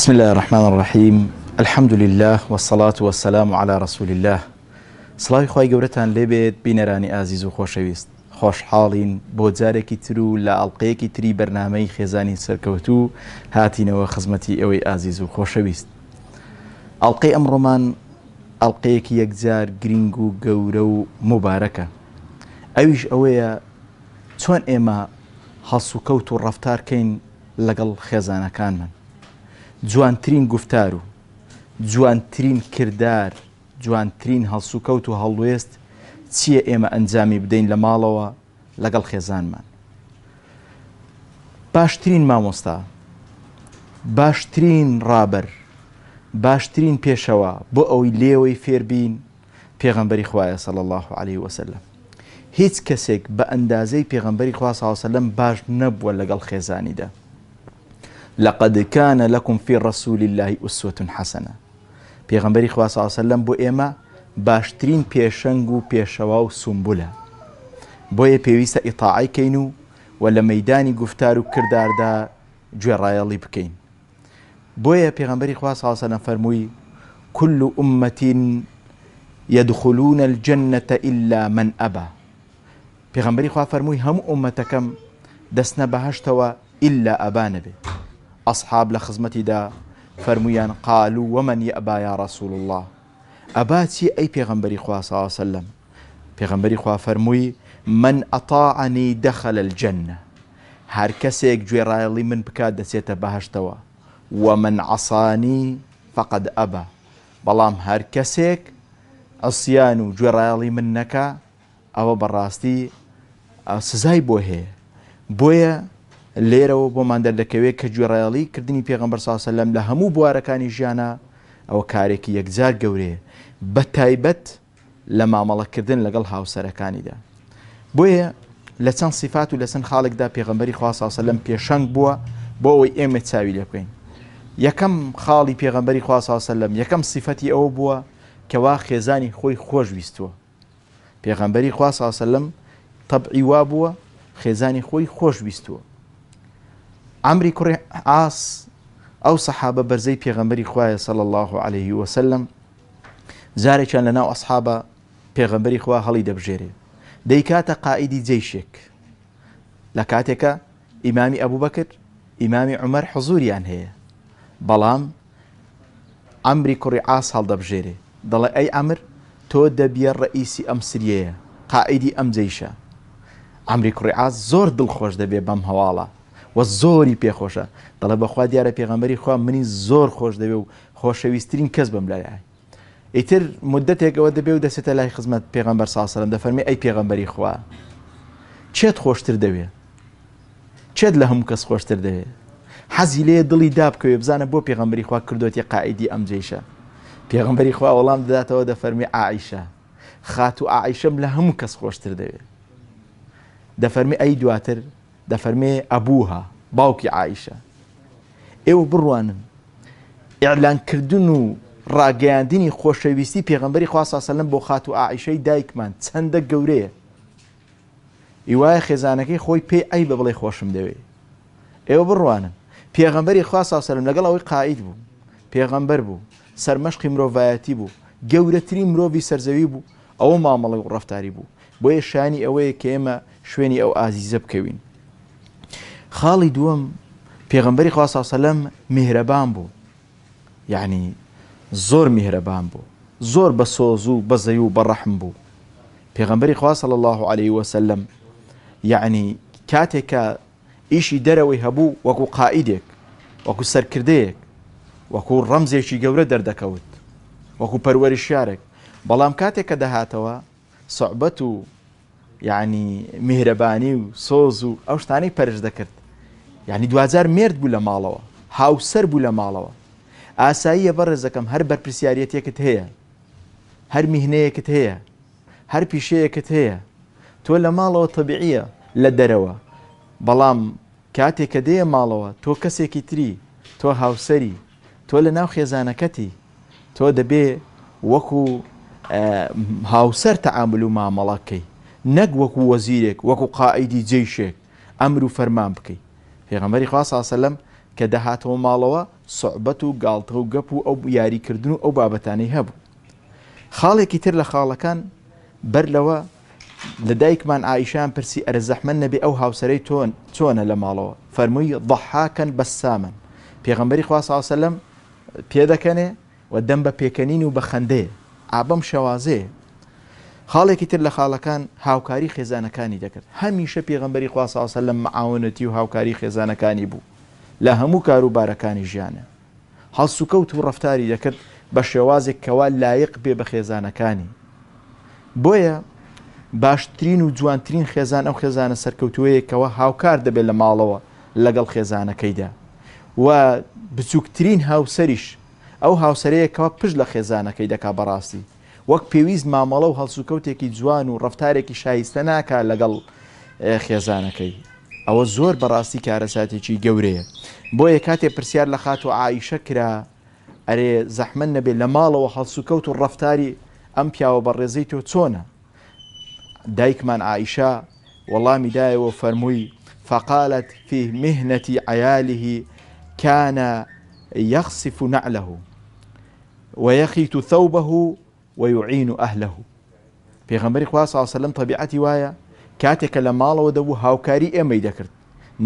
بسم الله الرحمن الرحيم الحمد لله والصلاة والسلام على رسول الله سڵاوی خی گەورەتان لێبێت بینەرانی ئازیز و خۆشەویست خۆشحاڵین بۆ جارێکی تر و لە ئەڵلقەیەکی تری بەرنمەی خێزانی سەرکەوتو هاتینەوە خزمەتی ئەوەی ئازیز و خۆشەویست ئەڵلقی ئەمڕۆمان ئەڵلقەیەکی یەکجار گرنگ و گەورە و مبارەکە ئەویش ئەوەیە چۆن ئێمە هەسوکەوت و ڕفتارکەین لەگەڵ خێزانەکانمان جوانترین گفتار و جوانترین کردار جوانترین هەڵسوکەوت و هەڵوێست چییە ئێمە ئەنجامی بدەین لە ماڵەوە لەگەڵ خێزانمان باشترین مامۆستا باشترین ڕابەر باشترین پێشەوە بۆ ئەوی لێوەی فێربین پێغمبەری خوایە سەڵ الله عليه وسلم هیچ کەسێک بە ئەندازەی پێغمبەری خوا ساوسلم باش نەبووە لەگەڵ خێزانیدا لقد كان لكم في رسول الله أسوة حسنة خواه پێغمبەری خوا ساوسلم بۆ ئێمە باشترین بو و پێشەوا و سومبولە ولا پێویستە گفتارو کردار دا لە مەدانی گفتار و کرداردا گوێڕایەڵی خواه بۆیە پێغمبەری خوا وسلم فەرمووی كل أمة يدخلون الجنة إلا من أبى پێغمبەری خواه فەرمووی هم أمتكم دسنا بەهشتەوە إلا أبانبه أصحاب لخزمتي دا فرميان قالوا ومن يأبى يا رسول الله أباتي أي پیغمبري خواه صلى الله عليه وسلم پیغمبري خواه فرموي من أطاعني دخل الجنة هر کسيك جرالي من بكاد دسيت بهشتوا ومن عصاني فقد أبى بلام هر کسيك عصيانو جرالي من نكا أبا براستي سزاي بوهي بوهي لێرەوە بۆمان دەردەکەوێت کە گوێڕایڵی کردنی پێغمبەر ساسە لەم لە هەموو بوارەکانی ژیانە ئەوە کارێکی یەکجار گەورەیە بە تایبەت لە مامەڵەکردن لەگەڵ هاوسەرەکانیدا بۆیە لە چەند سیفات و لە چەند خاڵێکدا پێغمبەری خواساسە لەم پێشنگ بووە بۆ ئەوەی ئێمە چاوی لێ بکەین یەکەم خاڵی پێغمبەری خواساسە لەم یەکەم سیفەتی ئەوە بووە کەوا خێزانی خۆی خۆشویستووە پێغمبەری خواساسە لەم تەبعیوا بووە خێزانی خۆی خۆشویستووە ئەمری کوڕی ئاس ئەو سەحابە بەرزەی پێغەمبەری خوایە سەل الله عليه وسلم جارێکیان لە ناو ئەسحابە پێغەمبەری خوا هەڵی دەبژێرێ دەیکاتە قائیدی جێیشێک لە کاتێکە ئیمامی ئەبوو بەکرد ئیمامی عمەر حزوریان هەیە بەڵام ئەمری کوڕی ئاس هەڵدەبژێرێ دەڵێ ئەی ئەمر تۆ دەبیە ڕئیسی ئەم سریەیە قائیدی ئەم جەیشە ئەمری کوڕی ئاس زۆر دڵخۆش دەبێ بەم هەواڵە وە زۆری پێخۆشە دەڵە بەخوا دیارە پێغەمەری خوا منی زۆر خۆش دەوێ و خۆشەویستترین کەس بم لایە ئیتر مدەتێکەوە دەبێ و دەسێتە لای خزمەت پێغمبەر ساسەرم دەفەرمی ئەی پێغمبەری خوا چێت خۆشتر دەوێ چێت لە هەموو کەس خۆشتر دەوێ حەزی لێ دڵی دابکەوێ بزانە بۆ پێغمبەری خوا کردوەتی قائیدی ئەمجێشە پێغمبەری خوا وەڵام دەداتەوە دەفەرمی ئاعیشە خات و ئاعیشەم لە هەموو کەس خۆشتر دەوێ دەفەرمی ئەی دواتر دەفەرمێ ئەبووها باوکی عیشە ئێوە بڕوانن ئێلانکردن و ڕاگەیاندنی خۆشەویستی پێغمبەری خواسەلم بۆ خات و ئاعیشەی دایکمان چەندە گەورەیە هیوایە خێزانەکەی خۆی پێی ئەی بە بڵێ خۆشم دەوێ ئێوە بڕوانن پێغمبەری خواسەسەلم لەگەڵ ئەوەی قاید بوو پێغەمبەر بوو سەرمەشقی مرۆڤایەتی بوو گەورەترین مرۆڤی سەرزەوی بوو ئەوە مامەڵی و ڕفتاری بوو بۆیە شانی ئەوەیە کە ئێمە شوێنی ئەو ئازیزە بکەوین خاڵی دووەم پێغمبەری خواسا سەلەم میهرەبان بوو یعنی زۆر میهرەبان بوو زۆر بە سۆز و بەزەی و بەڕەحم بوو پێغمبەری خواسەڵ الله عليه وسلم یعنی کاتێکە ئیشی دەرەوەی هەبوو وەکو قائیدێک وەکو سەرکردەیەک وەکو ڕەمزێکی گەورە دەردەکەوت وەکو پەروەریشارێک بەڵام کاتێکە دەهاتەوە سعبەت و یعنی میهرەبانی و سۆز و ئەو شتانەی پەرش دەکرد یعنی دوزار مرد بوو لە ماڵەوە هاوسەر بوو لە ماڵەوە ئاساییە بە ڕێزەکەم هەر بەرپسیارەتێکت هەیە هەر میهنەیەکت هەیە هەر پیشەیەکت هەیە تۆ لە ماڵەوە تەبیعیە لە دەرەوە بەڵام کاتێک کە دێە ماڵەوە تۆ کەسێکی تری تۆ هاوسری تۆ لە ناو خێزانەکەتی تۆ دەبێ وەکو هاوسەر تەعامل و مامەڵەکەی نەک وەکو وەزیرێک وەکو قائیدی جێیشێک ئەمر و فەرمان بکەیت پێغەمەری خواسەسەلم کە دەهاتەوە ماڵەوە سعبەت و گاڵتە و گەپ و ئەو یاریکردن و ئەو بابەتانی هەبوو خاڵێکی تر لە خاڵەکان بەر لەوە لە دایکمان ئایشان پرسی ئەرزەحمە نەبێ ئەو هاوسەرەی تۆن چۆنە لە ماڵەوە فەرمووی ضحاکەن بەسامن پێغمبەری خواسەسەلم پێدەکەنێ و دەم بە پێکەنین و بە خەندێ ئابەم شێوازەیە خاڵێکی تر لە خاڵەکان هاوکاری خێزانەکانی دەکرد هەمیشە پێغمبەری خواسەسە لە معاونەتی و هاوکاری خێزانەکانی بوو لە هەموو کاروبارەکانی ژیانە هەڵسوکەوت و ڕفتاری دەکرد بە شێوازێک کەوا لایەق بێ بە خێزانەکانی بۆیە باشترین و جوانترین خێزان ئەو خێزانە سەرکەوتوەیەکەوە هاوکار دەبێت لە ماڵەوە لەگەڵ خێزانەکەیدا و بچووکترین هاوسەریش ئەو هاوسەرەیەکەوە پشت لە خێزانەکەی دەکا بەڕاستی وەک پێویست مامەڵە و هەڵسوکەوتێکی جوان و ڕفتارێکی شایستە ناکە لەگەڵ خێزانەکەی ئەوە زۆر بەڕاستی کارەساتێکی گەورەیە بۆیە کاتێ پرسیار لە خات و عیشە کرا ئەرێ زەحمن نەبێت لە ماڵەوە هەڵسوکەوت و ڕفتاری ئەم پیاوە بە ڕێزەی تۆ چۆنە دایکمان عیشە وەڵامی دایەوە فەرمووی فقالت في مهنة عياله كان يخصف نعله ويخيت ثوبه وەیعین و ئەهله پێغەمبەری خواس ئاسەلم تەبیعەتی وایە کاتێکە لە ماڵەوە دەبوو هاوکاری ئێمەی دەکرد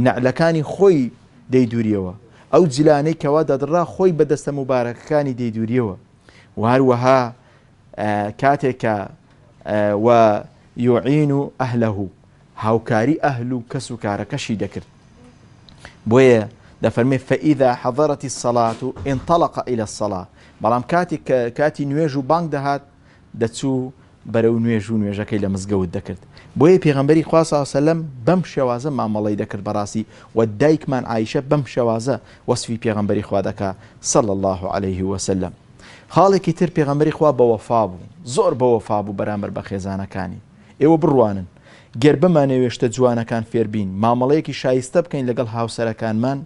نەعلەکانی خۆی دەیدوریەوە ئەو جلانەی کەوا دەدڕا خۆی بەدەستە مبارەکەەکانی دەیدوریەوە وهروەها کاتێکە یعین و ئەهله هاوکاری ئەهل و کەس و کارەکەشی دەکرد بۆیە دفرمي فإذا حضرت الصلاة انطلق إلى الصلاة بلام كاتي كاتي نويجو بانك دهات دتسو برو نواجو نواجا كي لمزقو الدكرت بوي پیغمبري خواه صلى الله عليه وسلم بم شوازه ما مالي دكر براسي ودايك من عائشة بم شوازه وصفي پیغمبري خواه دكا صلى الله عليه وسلم خالي كتير پیغمبري خواه بوفابو زور بوفابو برامر بخيزانا كاني ايو بروانن گر بمانه وشت جوانا كان فير بين ما ملايكي شایسته بكين لگل هاو سرکان من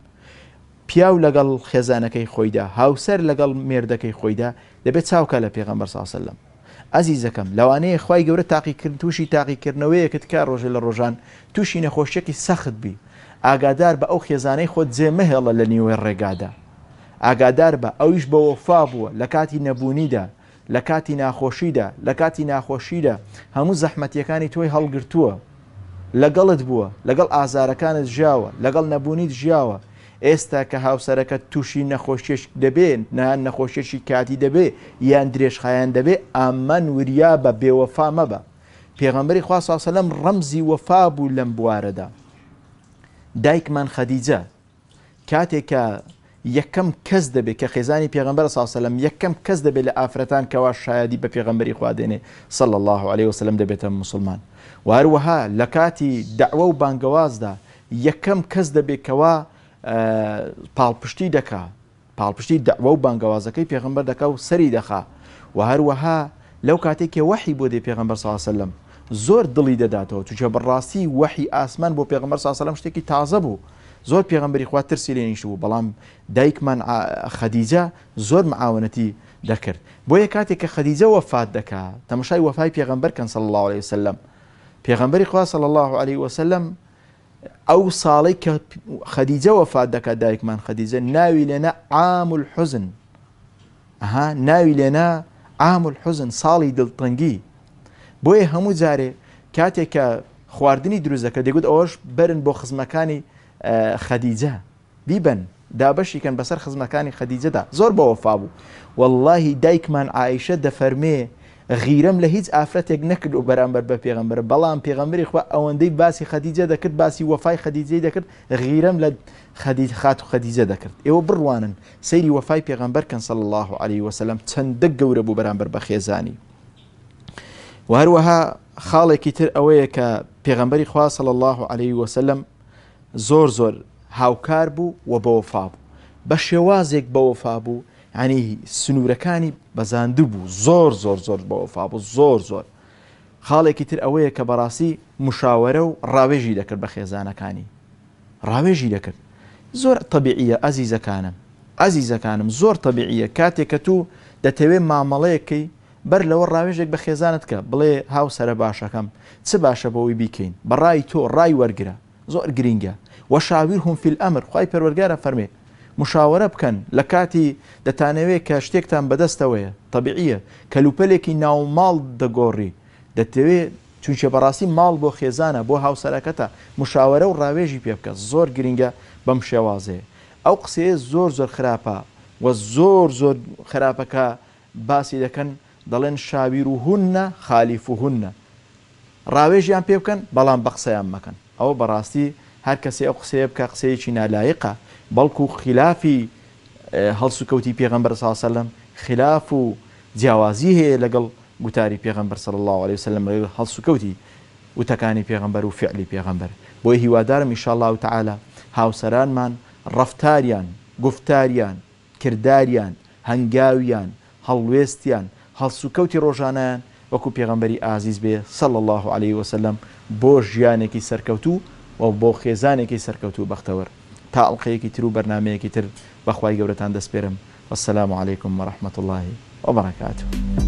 پیاو لەگەڵ خێزانەکەی خۆیدا هاوسەر لەگەڵ مێردەکەی خۆیدا دەبێت چاوکە لە پێغەمبەر ساسەلم ئازی زەکەم لەوانەیە خی گەورە تاقیکرد تووشی تاقیکردنەوەیەکت کار ڕۆژە لە ڕۆژان تووشی نەخۆشیەکی سەخت بی ئاگادار بە ئەو خێزانەی خۆت جێمەهێڵە لە نیوێ ڕێگادا ئاگادار بە ئەویش بە وەفا بووە لە کاتی نەبوونیدا لە کاتی ناخۆشیدا لە کاتی ناخۆشیدا هەموو زەحمەتیەکانی تۆی هەڵگرتووە لەگەڵت بووە لەگەڵ ئازارەکانت ژیاوە لەگەڵ نەبوونیت ژیاوە ئێستا کە هاوسەرەکە تووشی نەخۆشیش دەبێن نان نەخۆشیێکی کاتی دەبێ یان درێژخایان دەبێ ئامەن وریا بە بێوەفا مەبە پێغەمبەری خواسەسەلم ڕەمزی وەفا بوو لەم بوارەدا دایکمان خەدیجە کاتێکە یەکەم کەس دەبێت کە خێزانی پێغمبەر ساسەلم یەکەم کەس دەبێت لە ئافرەتان کەوا شایدی بە پێغمبەری خوادێنێ سەڵ الله عليه وسلم دەبێتە مسلمان واروەها لە کاتی دعوە و بانگەوازدا یەکەم کەس دەبێت کەوا پاڵپشتی دەکا پاڵپشتی دەوە و بانگەوازەکەی پێغمبەر دەکا و سەری دەخا و هەروەها لەو کاتێکێ وەحی بۆ دێ پێغمبەر ساسەلم زۆر دڵی دەداتەوە توچە بڕاستی وەحی ئاسمان بۆ پێغمبەر ساسەلم شتێکی تازە بوو زۆر پێغمبەری خوا ترسی لێنیش بوو بەڵام دایکمان خەدیجە زۆر معاونەتی دەکرد بۆیە کاتێک کە خەدیجە وەفات دەکا تەمەشای وەفای پێغمبەر کەن سەل الله عليه وسلم پێغمبەری خوا سەل الله عليه وسلم ئەو ساڵی کە خەدیجە وەفات دەکات دایکمان خەدیجە ناوی لێنە عام حزن ئەها ناوی لێنە عام حزن ساڵی دڵتەنگی بۆیە هەموو جارێ کاتێک کە خواردنی دروستەکە دەگوت ئەوەش برن بۆ خزمەکانی خەدیجە بیبن دابەشیکەن بەسەر خزمەکانی خەدیجەدا زۆر بەوەفا بوو واللهی دایکمان عیشە دەفەرمێ غیرم لە هیچ ئافرەتێک نەکرد و بەرامبەر بە پێغمبەر بەڵام پێغمبری خو ئەوەندەی باسی خەدیجە دەکرد باسی وەفای خەدیجەی دەکرد غیرم لە خەدیت خات و خەدیجە دەکرد ئێوە بڕوانن سەیری وەفای پێغمبەر کەنسەڵ الله عليه وسلم چەندە گەورە بوو بەرامبەر بە خێزانی وهروەها خاڵێکی تر ئەوەیە کە پێغمبەری خوا سەڵ الله عليه وسلم زۆر زۆر هاوکار بوو و بەوەفا بوو بە شێوازێک بەوەفا بوو ینی سنوورەکانی بەزاندو بوو زۆر زۆر زۆر بەوەفا بوو زۆر زۆر خاڵێکی تر ئەوەیە کە بەڕاستی مشاوەرە و ڕاوێژی دەکرد بە خێزانەکانی ڕاوێژی دەکرد زۆر تەبیعە ئەزیزەکانم ئەزیزەکانم زۆر تەبیعە کاتێک کە تو دەتەوێت مامەڵەیەکەی بەر لەوە ڕاوێژێک بە خێزانت کە بڵێ هاوسەرە باشەکەم چ باشە بەوەی بیکەین بەڕای تۆ ڕای وەرگرە زۆر گرینگە وەشاویر هم فیل ئەمر خی پەروەرگارە فەرمێ مشاوەرە بکەن لە کاتی دەتانەوێت کە شتێکتان بەدەستەوەیە طببیعە کەلوپەلێکی ناوماڵ دەگۆڕی دەتەوێت چونچە بەڕاستی ماڵ بۆ خێزانە بۆ هاوسەرەکەتە مشاوەرە و ڕاوێژی پێ بکە زۆر گرینگە بەم شێوازەیە ئەو قسەیە زۆر زۆر خراپە و زۆر زۆر خراپەکە باسی دەکەن دەڵێن شاویر و هونە خالیف و هونە ڕاوێژیان پێ بکەن بەڵام بە قسەیان مەکەن ئەو بەڕاستی هەر کەسی ئەو قسەیە بکە قسەیەکی نالایقە بەڵکو خلافی هەڵسوکەوتی پێغمبەر ساسەلم خلاف و جیاوازی هەیە لەگەڵ گوتاری پێغمبەر سەر الله عليه وسلم لەگەڵ هەڵسوکەوتی وتەکانی پێغمبەر و فعلی پێغمبەر بۆی هیوادارم ئیشاءله و تعاالە هاوسەرانمان ڕفتاریان گفتاریان کرداریان هەنگاویان هەڵوێستیان هەڵسوکەوتی ڕۆژانیان وەکو پێغمبەری ئازیز بێ سەل الله عليه وسلم بۆ ژیانێکی سەرکەوتو و بۆ خێزانێکی سەرکەوت و بەختەوەر تا القي تر برنامج بەرنمەیەکی بخواي جورتان دسبرم والسلام عليكم ورحمة الله وبركاته